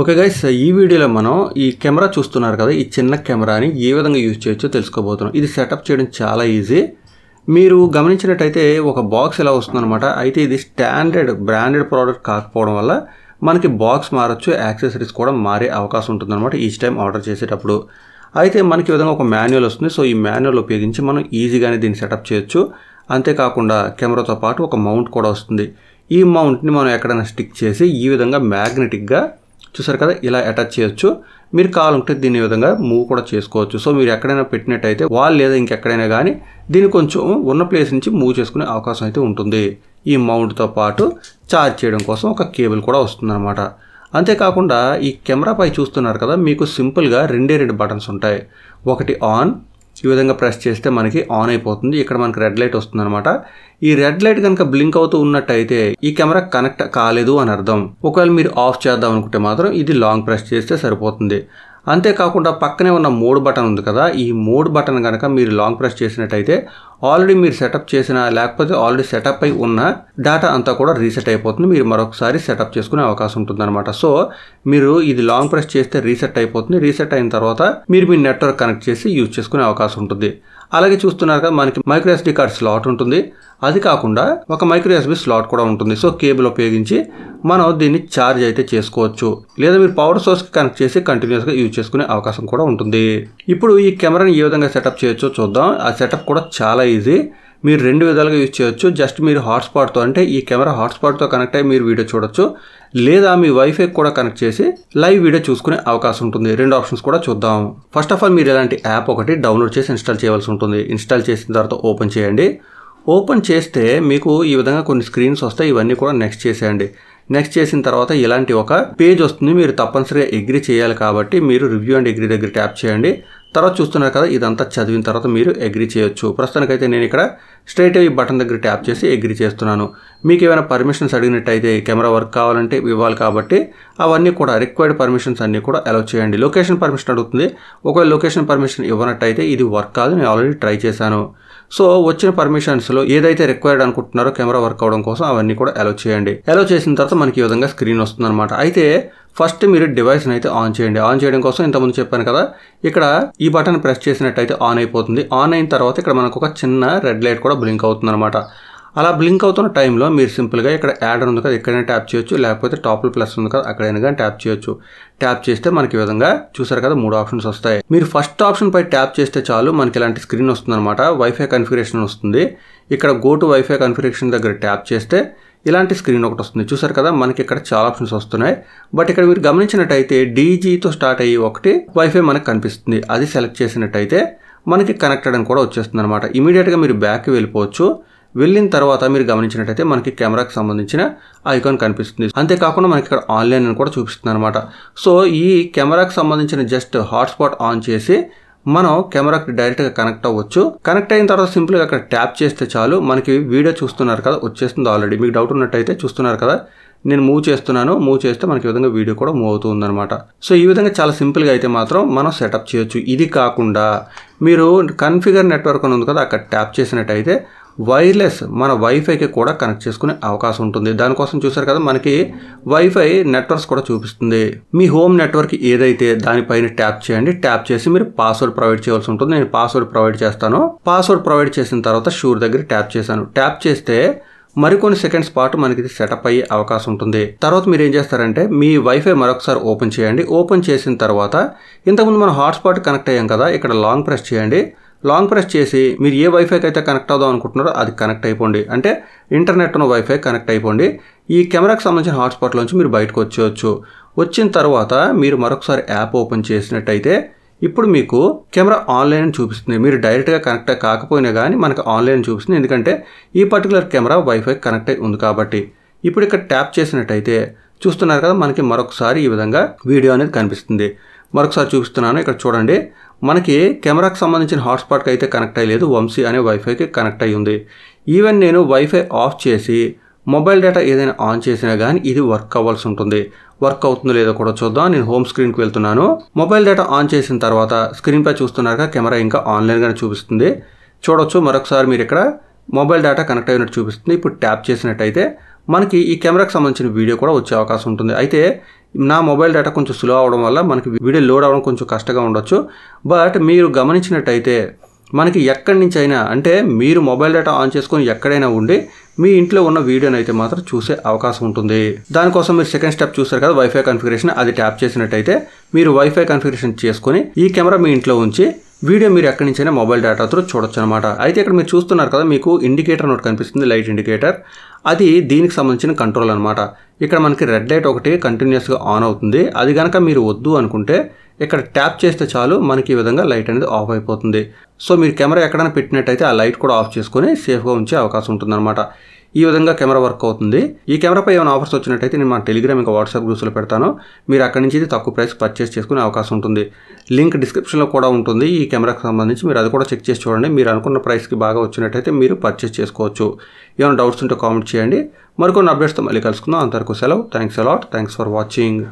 okay guys ఈ వీడియోలో మనం ఈ కెమెరా చూస్తున్నారు కదా ఈ చిన్న కెమెరాని ఏ విధంగా యూజ్ చేయొచ్చో తెలుసుకోబోతున్నాం ఇది సెటప్ చేయడం చాలా ఈజీ మీరు గమనించినట్టయితే ఒక బాక్స్ ఎలా వస్తుందన్నమాట అయితే ఇది స్టాండర్డ్ బ్రాండెడ్ ప్రోడక్ట్ కాకపోవడం వల్ల మనకి బాక్స్ మారచ్చు యాక్సెసరీస్ కూడా మారే అవకాశం ఉంటుందన్నమాట ఈచ్ టైం ఆర్డర్ చేసేటప్పుడు అయితే మనకి విధంగా ఒక మాన్యువల్ వస్తుంది సో ఈ మాన్యువల్ ఉపయోగించి మనం ఈజీగానే దీన్ని సెటప్ చేయొచ్చు అంతేకాకుండా కెమెరాతో పాటు ఒక మౌంట్ కూడా వస్తుంది ఈ మౌంట్ని మనం ఎక్కడైనా స్టిక్ చేసి ఈ విధంగా మ్యాగ్నెటిక్గా చూసారు కదా ఇలా అటాచ్ చేయొచ్చు మీరు కావాలంటే దీని విధంగా మూవ్ కూడా చేసుకోవచ్చు సో మీరు ఎక్కడైనా పెట్టినట్టయితే వాల్ లేదా ఇంకెక్కడైనా కానీ దీన్ని కొంచెం ఉన్న ప్లేస్ నుంచి మూవ్ చేసుకునే అవకాశం అయితే ఉంటుంది ఈ మౌంట్తో పాటు ఛార్జ్ చేయడం కోసం ఒక కేబుల్ కూడా వస్తుందన్నమాట అంతేకాకుండా ఈ కెమెరాపై చూస్తున్నారు కదా మీకు సింపుల్గా రెండే రెండు బటన్స్ ఉంటాయి ఒకటి ఆన్ ఈ విధంగా ప్రెస్ చేస్తే మనకి ఆన్ అయిపోతుంది ఇక్కడ మనకి రెడ్ లైట్ వస్తుంది అనమాట ఈ రెడ్ లైట్ కనుక బ్లింక్ అవుతూ ఉన్నట్టయితే ఈ కెమెరా కనెక్ట్ కాలేదు అని అర్థం ఒకవేళ మీరు ఆఫ్ చేద్దాం అనుకుంటే మాత్రం ఇది లాంగ్ ప్రెస్ చేస్తే సరిపోతుంది అంతేకాకుండా పక్కనే ఉన్న మోడ్ బటన్ ఉంది కదా ఈ మోడ్ బటన్ కనుక మీరు లాంగ్ ప్రెస్ చేసినట్టయితే ఆల్రెడీ మీరు సెటప్ చేసిన లేకపోతే ఆల్రెడీ సెటప్ అయి ఉన్న డేటా అంతా కూడా రీసెట్ అయిపోతుంది మీరు మరొకసారి సెటప్ చేసుకునే అవకాశం ఉంటుందన్నమాట సో మీరు ఇది లాంగ్ ప్రెస్ చేస్తే రీసెట్ అయిపోతుంది రీసెట్ అయిన తర్వాత మీరు మీ నెట్వర్క్ కనెక్ట్ చేసి యూజ్ చేసుకునే అవకాశం ఉంటుంది అలాగే చూస్తున్నారు కదా మనకి మైక్రో ఎస్డి కార్డ్ స్లాట్ ఉంటుంది అది కాకుండా ఒక మైక్రో ఎస్బి స్లాట్ కూడా ఉంటుంది సో కేబుల్ ఉపయోగించి మనం దీన్ని ఛార్జ్ అయితే చేసుకోవచ్చు లేదా మీరు పవర్ సోర్స్కి కనెక్ట్ చేసి కంటిన్యూస్గా యూజ్ చేసుకునే అవకాశం కూడా ఉంటుంది ఇప్పుడు ఈ కెమెరాని ఏ విధంగా సెటప్ చేయొచ్చో చూద్దాం ఆ సెటప్ కూడా చాలా ఈజీ మీరు రెండు విధాలుగా యూజ్ చేయొచ్చు జస్ట్ మీరు హాట్స్పాట్తో అంటే ఈ కెమెరా హాట్స్పాట్తో కనెక్ట్ అయ్యి మీరు వీడియో చూడొచ్చు లేదా మీ వైఫై కూడా కనెక్ట్ చేసి లైవ్ వీడియో చూసుకునే అవకాశం ఉంటుంది రెండు ఆప్షన్స్ కూడా చూద్దాం ఫస్ట్ ఆఫ్ ఆల్ మీరు ఇలాంటి యాప్ ఒకటి డౌన్లోడ్ చేసి ఇన్స్టాల్ చేయాల్సి ఉంటుంది ఇన్స్టాల్ చేసిన తర్వాత ఓపెన్ చేయండి ఓపెన్ చేస్తే మీకు ఈ విధంగా కొన్ని స్క్రీన్స్ వస్తాయి ఇవన్నీ కూడా నెక్స్ట్ చేసేయండి నెక్స్ట్ చేసిన తర్వాత ఇలాంటి ఒక పేజ్ వస్తుంది మీరు తప్పనిసరిగా ఎగ్రీ చేయాలి కాబట్టి మీరు రివ్యూ అండ్ ఎగ్రీ దగ్గర ట్యాప్ చేయండి తర్వాత చూస్తున్నారు కదా ఇదంతా చదివిన తర్వాత మీరు అగ్రి చేయొచ్చు ప్రస్తుతానికైతే నేను ఇక్కడ స్ట్రైట్ ఈ బటన్ దగ్గర ట్యాప్ చేసి అగ్రి చేస్తున్నాను మీకు ఏమైనా పర్మిషన్స్ అడిగినట్టయితే కెమెరా వర్క్ కావాలంటే ఇవ్వాలి కాబట్టి అవన్నీ కూడా రిక్వైర్డ్ పర్మిషన్స్ అన్నీ కూడా అలౌ చేయండి లొకేషన్ పర్మిషన్ అడుగుతుంది ఒకవేళ లొకేషన్ పర్మిషన్ ఇవ్వనట్టయితే ఇది వర్క్ కాదు నేను ఆల్రెడీ ట్రై చేశాను సో వచ్చిన పర్మిషన్స్లో ఏదైతే రిక్వైర్డ్ అనుకుంటున్నారో కెమెరా వర్క్ అవడం కోసం అవన్నీ కూడా అలౌ చేయండి అలౌ చేసిన తర్వాత మనకి ఈ విధంగా స్క్రీన్ వస్తుందన్నమాట అయితే ఫస్ట్ మీరు డివైస్ని అయితే ఆన్ చేయండి ఆన్ చేయడం కోసం ఇంతకుముందు చెప్పాను కదా ఇక్కడ ఈ బటన్ ప్రెస్ చేసినట్టయితే ఆన్ అయిపోతుంది ఆన్ అయిన తర్వాత ఇక్కడ మనకు ఒక చిన్న రెడ్ లైట్ కూడా బ్లింక్ అవుతుంది అనమాట అలా బ్లింక్ అవుతున్న టైంలో మీరు సింపుల్గా ఇక్కడ యాడ్ ఉంది కదా ఎక్కడైనా ట్యాప్ చేయొచ్చు లేకపోతే టాపుల్ ప్లస్ ఉంది కదా అక్కడైనా కానీ ట్యాప్ చేయొచ్చు ట్యాప్ చేస్తే మనకి విధంగా చూసారు కదా మూడు ఆప్షన్స్ వస్తాయి మీరు ఫస్ట్ ఆప్షన్ పై ట్యాప్ చేస్తే చాలు మనకి ఇలాంటి స్క్రీన్ వస్తుంది అనమాట వైఫై కన్ఫిగరేషన్ వస్తుంది ఇక్కడ గో టు వైఫై కన్ఫిగరేషన్ దగ్గర ట్యాప్ చేస్తే ఇలాంటి స్క్రీన్ ఒకటి వస్తుంది చూసారు కదా మనకి ఇక్కడ చాలా ఆప్షన్స్ వస్తున్నాయి బట్ ఇక్కడ మీరు గమనించినట్టయితే డీజీతో స్టార్ట్ అయ్యి ఒకటి వైఫై మనకు కనిపిస్తుంది అది సెలెక్ట్ చేసినట్టయితే మనకి కనెక్ట్ అని కూడా వచ్చేస్తుంది అనమాట ఇమీడియట్గా మీరు బ్యాక్ వెళ్ళిపోవచ్చు వెళ్ళిన తర్వాత మీరు గమనించినట్టయితే మనకి కెమెరాకి సంబంధించిన ఐకాన్ కనిపిస్తుంది అంతేకాకుండా మనకి ఇక్కడ ఆన్లైన్ అని కూడా చూపిస్తుంది అనమాట సో ఈ కెమెరాకి సంబంధించిన జస్ట్ హాట్స్పాట్ ఆన్ చేసి మనం కెమెరాకి డైరెక్ట్గా కనెక్ట్ అవ్వచ్చు కనెక్ట్ అయిన తర్వాత సింపుల్గా అక్కడ ట్యాప్ చేస్తే చాలు మనకి వీడియో చూస్తున్నారు కదా వచ్చేస్తుంది ఆల్రెడీ మీకు డౌట్ ఉన్నట్టయితే చూస్తున్నారు కదా నేను మూవ్ చేస్తున్నాను మూవ్ చేస్తే మనకి విధంగా వీడియో కూడా మూవ్ అవుతుంది అనమాట సో ఈ విధంగా చాలా సింపుల్గా అయితే మాత్రం మనం సెటప్ చేయొచ్చు ఇది కాకుండా మీరు కన్ఫిగర్ నెట్వర్క్ అని ఉంది కదా అక్కడ ట్యాప్ చేసినట్టయితే వైర్లెస్ మన వైఫైకి కూడా కనెక్ట్ చేసుకునే అవకాశం ఉంటుంది దానికోసం చూసారు కదా మనకి వైఫై నెట్వర్క్స్ కూడా చూపిస్తుంది మీ హోమ్ నెట్వర్క్ ఏదైతే దానిపైన ట్యాప్ చేయండి ట్యాప్ చేసి మీరు పాస్వర్డ్ ప్రొవైడ్ చేయాల్సి ఉంటుంది నేను పాస్వర్డ్ ప్రొవైడ్ చేస్తాను పాస్వర్డ్ ప్రొవైడ్ చేసిన తర్వాత షూర్ దగ్గర ట్యాప్ చేశాను ట్యాప్ చేస్తే మరికొన్ని సెకండ్స్ పాటు మనకి సెటప్ అయ్యే అవకాశం ఉంటుంది తర్వాత మీరు ఏం చేస్తారంటే మీ వైఫై మరొకసారి ఓపెన్ చేయండి ఓపెన్ చేసిన తర్వాత ఇంతకుముందు మనం హాట్స్పాట్ కనెక్ట్ అయ్యాం కదా ఇక్కడ లాంగ్ ప్రెస్ చేయండి లాంగ్ ప్రెస్ చేసి మీరు ఏ వైఫైకి అయితే కనెక్ట్ అవుదాం అనుకుంటున్నారో అది కనెక్ట్ అయిపోండి అంటే ఇంటర్నెట్ ఉన్న వైఫై కనెక్ట్ అయిపోండి ఈ కెమెరాకి సంబంధించిన హాట్స్పాట్లోంచి మీరు బయటకు వచ్చేయచ్చు వచ్చిన తర్వాత మీరు మరొకసారి యాప్ ఓపెన్ చేసినట్టయితే ఇప్పుడు మీకు కెమెరా ఆన్లైన్ చూపిస్తుంది మీరు డైరెక్ట్గా కనెక్ట్ కాకపోయినా కానీ మనకు ఆన్లైన్ చూపిస్తుంది ఎందుకంటే ఈ పర్టికులర్ కెమెరా వైఫై కనెక్ట్ అయి ఉంది కాబట్టి ఇప్పుడు ఇక్కడ ట్యాప్ చేసినట్టయితే చూస్తున్నారు కదా మనకి మరొకసారి ఈ విధంగా వీడియో అనేది కనిపిస్తుంది మరొకసారి చూపిస్తున్నాను ఇక్కడ చూడండి మనకి కెమెరాకి సంబంధించిన హాట్స్పాట్కి అయితే కనెక్ట్ అయ్యలేదు వంశీ అనే వైఫైకి కనెక్ట్ అయ్యి ఉంది ఈవెన్ నేను వైఫై ఆఫ్ చేసి మొబైల్ డేటా ఏదైనా ఆన్ చేసినా కానీ ఇది వర్క్ అవ్వాల్సి ఉంటుంది వర్క్ అవుతుందో లేదో కూడా చూద్దాం నేను హోమ్ స్క్రీన్కి వెళ్తున్నాను మొబైల్ డేటా ఆన్ చేసిన తర్వాత స్క్రీన్పై చూస్తున్నారుగా కెమెరా ఇంకా ఆన్లైన్గానే చూపిస్తుంది చూడొచ్చు మరొకసారి మీరు ఇక్కడ మొబైల్ డేటా కనెక్ట్ అయినట్టు చూపిస్తుంది ఇప్పుడు ట్యాప్ చేసినట్టయితే మనకి ఈ కెమెరాకి సంబంధించిన వీడియో కూడా వచ్చే అవకాశం ఉంటుంది అయితే నా మొబైల్ డేటా కొంచెం స్లో అవడం వల్ల మనకి వీడియో లోడ్ అవ్వడం కొంచెం కష్టంగా ఉండొచ్చు బట్ మీరు గమనించినట్టయితే మనకి ఎక్కడి నుంచి అయినా అంటే మీరు మొబైల్ డేటా ఆన్ చేసుకొని ఎక్కడైనా ఉండి మీ ఇంట్లో ఉన్న వీడియోని అయితే మాత్రం చూసే అవకాశం ఉంటుంది దానికోసం మీరు సెకండ్ స్టెప్ చూసారు కదా వైఫై కన్ఫిగరేషన్ అది ట్యాప్ చేసినట్టయితే మీరు వైఫై కన్ఫిగరేషన్ చేసుకొని ఈ కెమెరా మీ ఇంట్లో ఉంచి వీడియో మీరు ఎక్కడి నుంచైనా మొబైల్ డేటా త్రూ చూడొచ్చు అనమాట అయితే ఇక్కడ మీరు చూస్తున్నారు కదా మీకు ఇండికేటర్ ఒకటి కనిపిస్తుంది లైట్ ఇండికేటర్ అది దీనికి సంబంధించిన కంట్రోల్ అనమాట ఇక్కడ మనకి రెడ్ లైట్ ఒకటి కంటిన్యూస్గా ఆన్ అవుతుంది అది కనుక మీరు వద్దు అనుకుంటే ఇక్కడ ట్యాప్ చేస్తే చాలు మనకి ఈ విధంగా లైట్ అనేది ఆఫ్ అయిపోతుంది సో మీరు కెమెరా ఎక్కడైనా పెట్టినట్టయితే ఆ లైట్ కూడా ఆఫ్ చేసుకొని సేఫ్గా ఉంచే అవకాశం ఉంటుందన్నమాట ఈ విధంగా కెమెరా వర్క్ అవుతుంది ఈ కెమెరాపై ఏమైనా ఆఫర్స్ వచ్చినట్టయితే నేను మా టెలిగ్రామ్ ఇంకా వాట్సాప్ గ్రూప్స్లో పెడతాను మీరు అక్కడి నుంచి తక్కువ ప్రైస్ పర్చేస్ చేసుకునే అవకాశం ఉంటుంది లింక్ డిస్క్రిప్షన్లో కూడా ఉంటుంది ఈ కెమెరాకి సంబంధించి మీరు అది కూడా చెక్ చేసి చూడండి మీరు అనుకున్న ప్రైస్కి బాగా వచ్చినట్టయితే మీరు పర్చేస్ చేసుకోవచ్చు ఏమైనా డౌట్స్ ఉంటే కామెంట్ చేయండి మరికొన్ని అప్డేట్స్తో మళ్ళీ కలుసుకుందాం అంతవరకు సెలవు thanks a lot thanks for watching